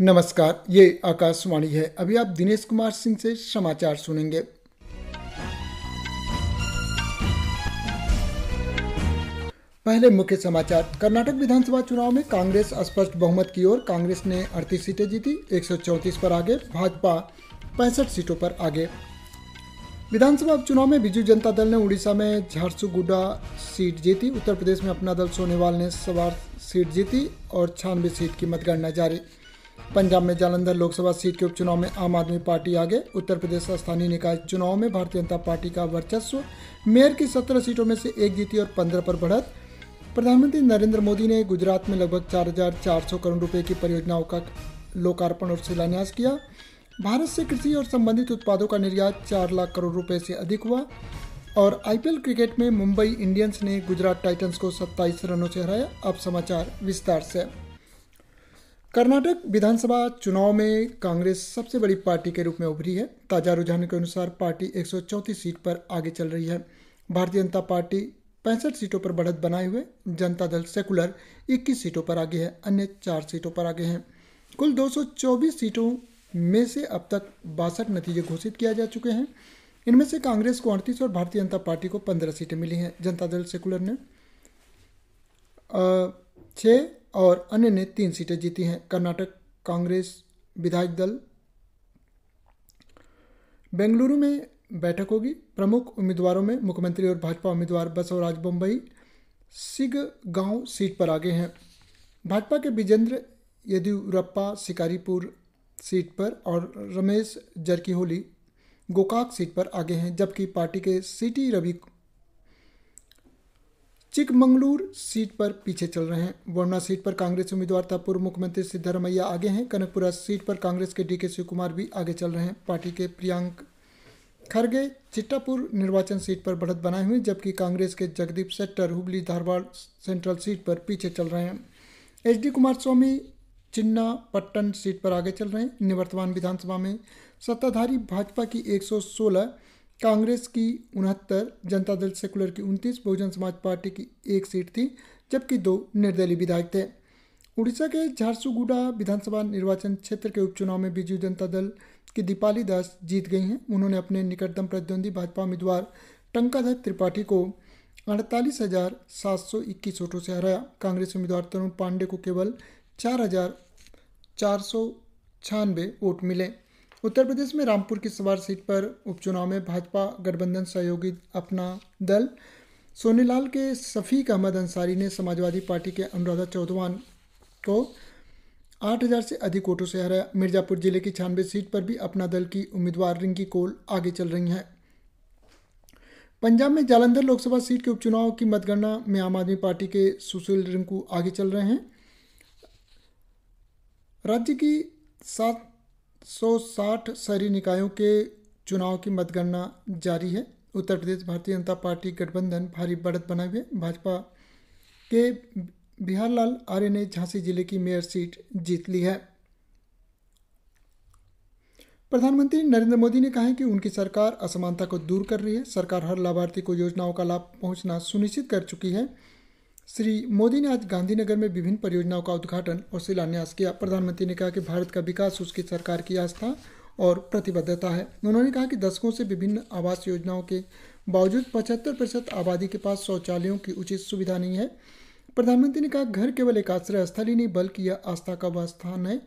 नमस्कार ये आकाशवाणी है अभी आप दिनेश कुमार सिंह से समाचार सुनेंगे पहले मुख्य समाचार कर्नाटक विधानसभा चुनाव में कांग्रेस स्पष्ट बहुमत की ओर कांग्रेस ने अड़तीस सीटें जीती एक पर आगे भाजपा पैंसठ सीटों पर आगे विधानसभा उपचुनाव में बीजू जनता दल ने उड़ीसा में झारसुगुडा सीट जीती उत्तर प्रदेश में अपना दल सोनेवाल ने सवार सीट जीती और छियानवे सीट की मतगणना जारी पंजाब में जालंधर लोकसभा सीट के उपचुनाव में आम आदमी पार्टी आगे उत्तर प्रदेश स्थानीय निकाय चुनाव में भारतीय जनता पार्टी का वर्चस्व मेयर की सत्रह सीटों में से एक जीती और पंद्रह पर बढ़त प्रधानमंत्री नरेंद्र मोदी ने गुजरात में लगभग चार हजार चार सौ करोड़ रुपए की परियोजनाओं का लोकार्पण और शिलान्यास किया भारत से कृषि और संबंधित उत्पादों का निर्यात चार लाख करोड़ रुपए से अधिक हुआ और आईपीएल क्रिकेट में मुंबई इंडियंस ने गुजरात टाइटंस को 27 रनों से हराया अब समाचार विस्तार से कर्नाटक विधानसभा चुनाव में कांग्रेस सबसे बड़ी पार्टी के रूप में उभरी है ताजा रुझान के अनुसार पार्टी एक सीट पर आगे चल रही है भारतीय जनता पार्टी पैंसठ सीटों पर बढ़त बनाए हुए जनता दल सेकुलर 21 सीटों पर आगे है अन्य चार सीटों पर आगे हैं कुल 224 सीटों में से अब तक बासठ नतीजे घोषित किया जा चुके हैं इनमें से कांग्रेस को अड़तीस और भारतीय जनता पार्टी को पंद्रह सीटें मिली हैं जनता दल सेकुलर ने छः और अन्य ने तीन सीटें जीती हैं कर्नाटक कांग्रेस विधायक दल बेंगलुरु में बैठक होगी प्रमुख उम्मीदवारों में मुख्यमंत्री और भाजपा उम्मीदवार बसवराज बम्बई सिग गांव सीट पर आगे हैं भाजपा के विजेंद्र येदियुरप्पा शिकारीपुर सीट पर और रमेश जरकीहोली गोकाक सीट पर आगे हैं जबकि पार्टी के सीटी रवि चिकमंगलूर सीट पर पीछे चल रहे हैं वर्णा सीट पर कांग्रेस उम्मीदवार तथा पूर्व मुख्यमंत्री सिद्धारमैया आगे हैं कनकपुरा सीट पर कांग्रेस के डी के शिव कुमार भी आगे चल रहे हैं पार्टी के प्रियांक खरगे चिट्टापुर निर्वाचन सीट पर बढ़त बनाए हुए जबकि कांग्रेस के जगदीप सेट्टर हुबली धारवाड़ सेंट्रल सीट पर पीछे चल रहे हैं H D Kumaraswamy Channapatna seat पर आगे चल रहे हैं निवर्तमान विधानसभा में सत्ताधारी भाजपा की सोलह कांग्रेस की उनहत्तर जनता दल सेकुलर की उनतीस बहुजन समाज पार्टी की एक सीट थी जबकि दो निर्दलीय विधायक थे उड़ीसा के झारसुगुडा विधानसभा निर्वाचन क्षेत्र के उपचुनाव में बीजू जनता दल की दीपाली दास जीत गई हैं उन्होंने अपने निकटतम प्रतिद्वंदी भाजपा उम्मीदवार टंकाधर त्रिपाठी को अड़तालीस हजार सात सौ इक्कीस वोटों से हराया कांग्रेस उम्मीदवार तरुण पांडे को केवल चार हजार चार सौ छियानवे वोट मिले उत्तर प्रदेश में रामपुर की सवार सीट पर उपचुनाव में भाजपा गठबंधन सहयोगी अपना दल सोनीलाल के शफीक अहमद अंसारी ने समाजवादी पार्टी के अनुराधा चौधवान को 8000 से अधिक वोटों से हराया मिर्जापुर जिले की छानबे सीट पर भी अपना दल की उम्मीदवार रिंकी कोल आगे चल रही हैं पंजाब में जालंधर लोकसभा सीट के उपचुनाव की मतगणना में आम आदमी पार्टी के सुशील रिंकू आगे चल रहे हैं राज्य की सात 160 शहरी निकायों के चुनाव की मतगणना जारी है उत्तर प्रदेश भारतीय जनता पार्टी गठबंधन भारी बढ़त बनाए हुए भाजपा के बिहार लाल आर्य ने झांसी जिले की मेयर सीट जीत ली है प्रधानमंत्री नरेंद्र मोदी ने कहा है कि उनकी सरकार असमानता को दूर कर रही है सरकार हर लाभार्थी को योजनाओं का लाभ पहुंचना सुनिश्चित कर चुकी है श्री मोदी ने आज गांधीनगर में विभिन्न परियोजनाओं का उद्घाटन और शिलान्यास किया प्रधानमंत्री ने कहा कि भारत का विकास उसकी सरकार की आस्था और प्रतिबद्धता है उन्होंने कहा कि दशकों से विभिन्न आवास योजनाओं के बावजूद पचहत्तर प्रतिशत आबादी के पास शौचालयों की उचित सुविधा नहीं है प्रधानमंत्री ने कहा घर केवल एक आश्रय स्थल ही नहीं बल्कि यह आस्था का वह स्थान है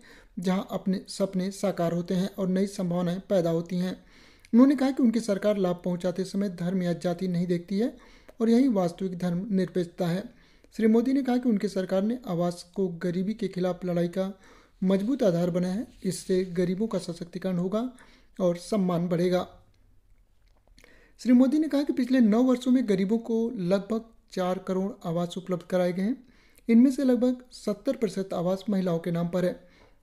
जहाँ अपने सपने साकार होते हैं और नई संभावनाएं पैदा होती हैं उन्होंने कहा कि उनकी सरकार लाभ पहुंचाते समय धर्म या जाति नहीं देखती है और यही वास्तविक धर्म निरपेक्षता है श्री मोदी ने कहा कि उनकी सरकार ने आवास को गरीबी के खिलाफ लड़ाई का मजबूत आधार बनाया है इससे गरीबों का सशक्तिकरण होगा और सम्मान बढ़ेगा श्री मोदी ने कहा कि पिछले नौ वर्षों में गरीबों को लगभग चार करोड़ आवास उपलब्ध कराए गए हैं इनमें से लगभग सत्तर प्रतिशत आवास महिलाओं के नाम पर है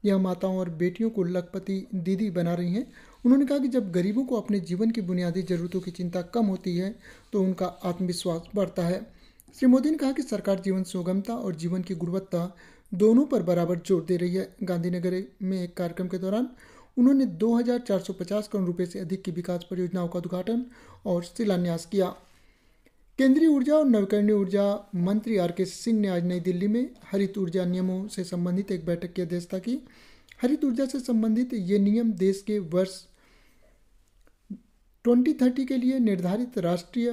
यह माताओं और बेटियों को लखपति दीदी बना रही हैं उन्होंने कहा कि जब गरीबों को अपने जीवन की बुनियादी जरूरतों की चिंता कम होती है तो उनका आत्मविश्वास बढ़ता है श्री मोदी ने कहा कि सरकार जीवन सुगमता और जीवन की गुणवत्ता दोनों पर बराबर जोर दे रही है गांधीनगर में एक कार्यक्रम के दौरान उन्होंने 2,450 करोड़ रुपए से अधिक की विकास परियोजनाओं का उद्घाटन और शिलान्यास किया केंद्रीय ऊर्जा और नवीकरणीय ऊर्जा मंत्री आर के सिंह ने आज नई दिल्ली में हरित ऊर्जा नियमों से संबंधित एक बैठक की अध्यक्षता की हरित ऊर्जा से संबंधित ये नियम देश के वर्ष 2030 के लिए निर्धारित राष्ट्रीय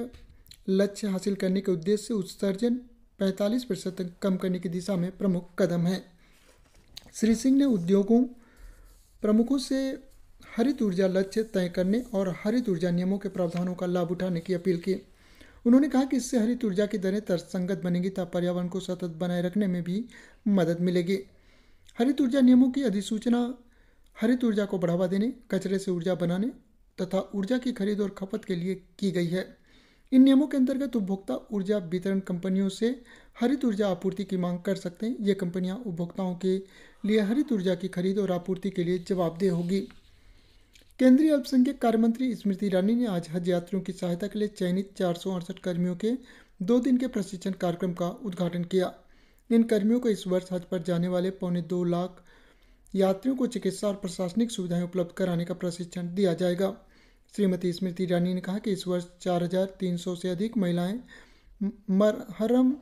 लक्ष्य हासिल करने के उद्देश्य से उत्सर्जन 45 प्रतिशत तक कम करने की दिशा में प्रमुख कदम है श्री सिंह ने उद्योगों प्रमुखों से हरित ऊर्जा लक्ष्य तय करने और हरित ऊर्जा नियमों के प्रावधानों का लाभ उठाने की अपील की उन्होंने कहा कि इससे हरित ऊर्जा की दरें तर्कसंगत बनेंगी तथा पर्यावरण को सतत बनाए रखने में भी मदद मिलेगी हरित ऊर्जा नियमों की अधिसूचना हरित ऊर्जा को बढ़ावा देने कचरे से ऊर्जा बनाने तथा ऊर्जा की खरीद और खपत के लिए की गई है इन नियमों के अंतर्गत उपभोक्ता ऊर्जा वितरण कंपनियों से हरित ऊर्जा आपूर्ति की मांग कर सकते हैं ये कंपनियां उपभोक्ताओं के लिए हरित ऊर्जा की खरीद और आपूर्ति के लिए जवाबदेह होगी केंद्रीय अल्पसंख्यक कार्य मंत्री स्मृति ईरानी ने आज हज यात्रियों की सहायता के लिए चयनित चार कर्मियों के दो दिन के प्रशिक्षण कार्यक्रम का उद्घाटन किया इन कर्मियों को इस वर्ष हज पर जाने वाले पौने दो लाख यात्रियों को चिकित्सा और प्रशासनिक सुविधाएं उपलब्ध कराने का प्रशिक्षण दिया जाएगा श्रीमती स्मृति ईरानी ने कहा कि इस वर्ष 4,300 से अधिक महिलाएं मरहरम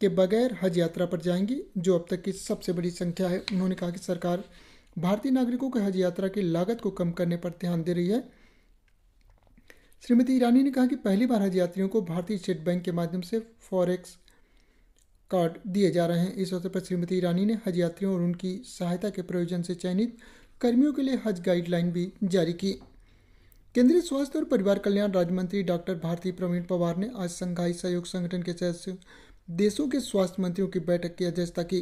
के बगैर हज यात्रा पर जाएंगी जो अब तक की सबसे बड़ी संख्या है उन्होंने कहा कि सरकार भारतीय नागरिकों के हज यात्रा की लागत को कम करने पर ध्यान दे रही है श्रीमती ईरानी ने कहा कि पहली बार हज यात्रियों को भारतीय स्टेट बैंक के माध्यम से फॉरेक्स कार्ड दिए जा रहे हैं इस अवसर पर श्रीमती ईरानी ने हज यात्रियों और उनकी सहायता के प्रयोजन से चयनित कर्मियों के लिए हज गाइडलाइन भी जारी की केंद्रीय स्वास्थ्य और परिवार कल्याण राज्य मंत्री डॉक्टर भारती प्रवीण पवार ने आज संघाई सहयोग संगठन के सदस्य देशों के स्वास्थ्य मंत्रियों की बैठक की अध्यक्षता की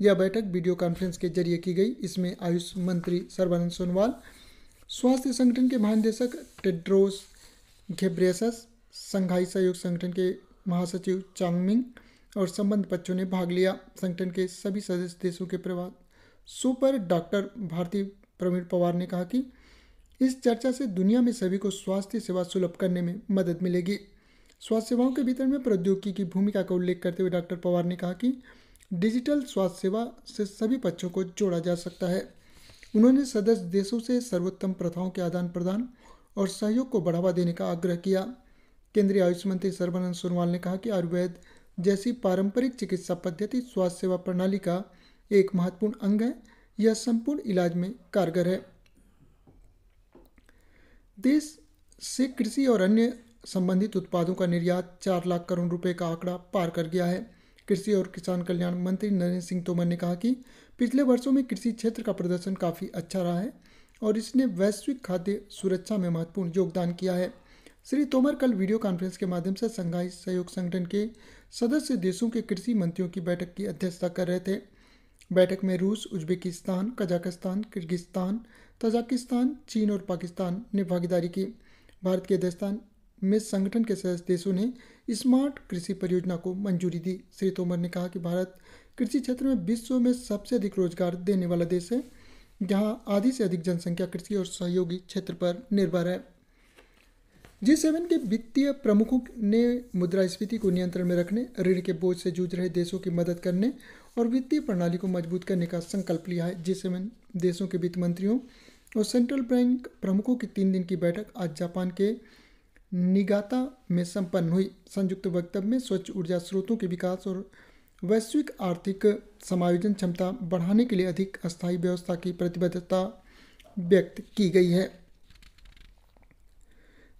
यह बैठक वीडियो कॉन्फ्रेंस के जरिए की गई इसमें आयुष मंत्री सर्बानंद सोनोवाल स्वास्थ्य संगठन के महानिदेशक टेड्रोस घेब्रेसस संघाई सहयोग संगठन के महासचिव चांगमिंग और संबंध पक्षों ने भाग लिया संगठन के सभी सदस्य देशों के प्रभाव सुपर डॉक्टर भारती प्रवीण पवार ने कहा कि इस चर्चा से दुनिया में सभी को स्वास्थ्य सेवा सुलभ करने में मदद मिलेगी स्वास्थ्य सेवाओं के भीतर में प्रौद्योगिकी की भूमिका का उल्लेख करते हुए डॉक्टर पवार ने कहा कि डिजिटल स्वास्थ्य सेवा से सभी पक्षों को जोड़ा जा सकता है उन्होंने सदस्य देशों से सर्वोत्तम प्रथाओं के आदान प्रदान और सहयोग को बढ़ावा देने का आग्रह किया केंद्रीय आयुष मंत्री सर्वानंद सोनोवाल ने कहा कि आयुर्वेद जैसी पारंपरिक चिकित्सा पद्धति स्वास्थ्य सेवा प्रणाली का एक महत्वपूर्ण अंग है यह संपूर्ण इलाज में कारगर है देश से कृषि और अन्य संबंधित उत्पादों का निर्यात चार लाख करोड़ रुपए का आंकड़ा पार कर गया है कृषि और किसान कल्याण मंत्री नरेंद्र सिंह तोमर ने कहा कि पिछले वर्षों में कृषि क्षेत्र का प्रदर्शन काफ़ी अच्छा रहा है और इसने वैश्विक खाद्य सुरक्षा में महत्वपूर्ण योगदान किया है श्री तोमर कल वीडियो कॉन्फ्रेंस के माध्यम से संघाई सहयोग संगठन के सदस्य देशों के कृषि मंत्रियों की बैठक की अध्यक्षता कर रहे थे बैठक में रूस उज्बेकिस्तान कजाकिस्तान किर्गिस्तान तजाकिस्तान चीन और पाकिस्तान ने भागीदारी की भारत के अध्यस्थान में संगठन के सदस्य देशों ने स्मार्ट कृषि परियोजना को मंजूरी दी श्री तोमर ने कहा कि भारत कृषि क्षेत्र में विश्व में सबसे अधिक रोजगार देने वाला देश है जहां आधी से अधिक जनसंख्या कृषि और सहयोगी क्षेत्र पर निर्भर है जी सेवन के वित्तीय प्रमुखों ने मुद्रास्फीति को नियंत्रण में रखने ऋण के बोझ से जूझ रहे देशों की मदद करने और वित्तीय प्रणाली को मजबूत करने का संकल्प लिया है जिसे में देशों के वित्त मंत्रियों और सेंट्रल बैंक प्रमुखों की तीन दिन की बैठक आज जापान के निगाता में संपन्न हुई संयुक्त वक्तव्य में स्वच्छ ऊर्जा स्रोतों के विकास और वैश्विक आर्थिक समायोजन क्षमता बढ़ाने के लिए अधिक स्थायी व्यवस्था की प्रतिबद्धता व्यक्त की गई है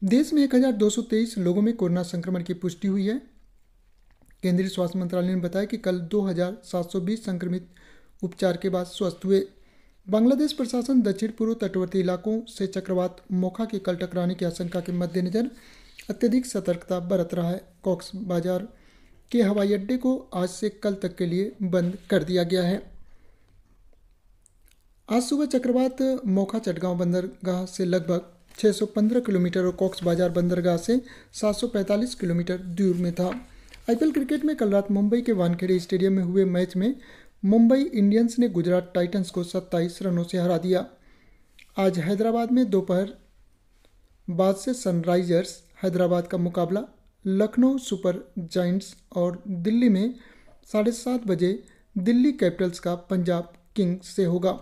देश में 1223 लोगों में कोरोना संक्रमण की पुष्टि हुई है केंद्रीय स्वास्थ्य मंत्रालय ने बताया कि कल 2,720 संक्रमित उपचार के बाद स्वस्थ हुए बांग्लादेश प्रशासन दक्षिण पूर्व तटवर्ती इलाकों से चक्रवात मोखा के कल टकराने की आशंका के मद्देनजर अत्यधिक सतर्कता बरत रहा है कॉक्स बाजार के हवाई अड्डे को आज से कल तक के लिए बंद कर दिया गया है आज सुबह चक्रवात मोखा चटगांव बंदरगाह से लगभग 615 किलोमीटर और कॉक्स बाजार बंदरगाह से 745 किलोमीटर दूर में था आईपीएल क्रिकेट में कल रात मुंबई के वानखेड़े स्टेडियम में हुए मैच में मुंबई इंडियंस ने गुजरात टाइटंस को 27 रनों से हरा दिया आज हैदराबाद में दोपहर बाद से सनराइजर्स हैदराबाद का मुकाबला लखनऊ सुपर जाइंट्स और दिल्ली में साढ़े सात बजे दिल्ली कैपिटल्स का पंजाब किंग्स से होगा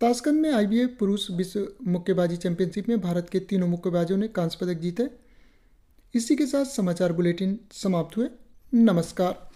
ताशकंद में आईबीए पुरुष विश्व मुक्केबाजी चैंपियनशिप में भारत के तीनों मुक्केबाजों ने कांस्य पदक जीते इसी के साथ समाचार बुलेटिन समाप्त हुए नमस्कार